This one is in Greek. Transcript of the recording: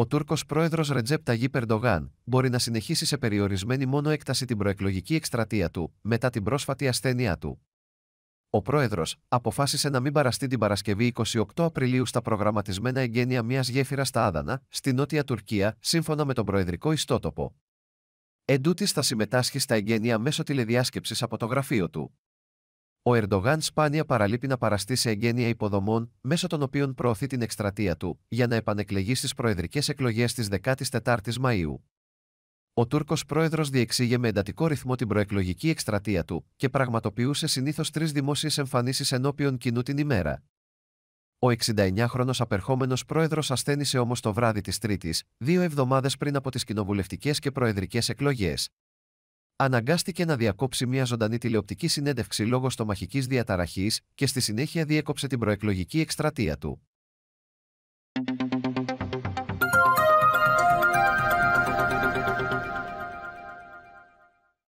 ο Τούρκος πρόεδρος Ρετζέπ Ταγί Περντογάν μπορεί να συνεχίσει σε περιορισμένη μόνο έκταση την προεκλογική εκστρατεία του μετά την πρόσφατη ασθένειά του. Ο πρόεδρος αποφάσισε να μην παραστεί την Παρασκευή 28 Απριλίου στα προγραμματισμένα εγγένεια μιας γέφυρας στα Άδανα, στη νότια Τουρκία, σύμφωνα με τον προεδρικό ιστότοπο. τούτης θα συμμετάσχει στα εγγένεια μέσω τηλεδιάσκεψης από το γραφείο του. Ο Ερντογάν σπάνια παραλείπει να παραστεί σε εγγένεια υποδομών, μέσω των οποίων προωθεί την εκστρατεία του, για να επανεκλεγεί στις προεδρικές εκλογές της 14η Μαου. Ο Τούρκος πρόεδρος διεξήγε με εντατικό ρυθμό την προεκλογική εκστρατεία του και πραγματοποιούσε συνήθως τρεις δημόσιες εμφανίσεις ενώπιον κοινού την ημέρα. Ο 69χρονο απερχόμενος πρόεδρος ασθένησε όμως το βράδυ της Τρίτης, δύο εβδομάδες πριν από τις κοινοβουλευτικές και προεδρικές εκλογές αναγκάστηκε να διακόψει μια ζωντανή τηλεοπτική συνέντευξη λόγω στομαχικής διαταραχής και στη συνέχεια διέκοψε την προεκλογική εκστρατεία του.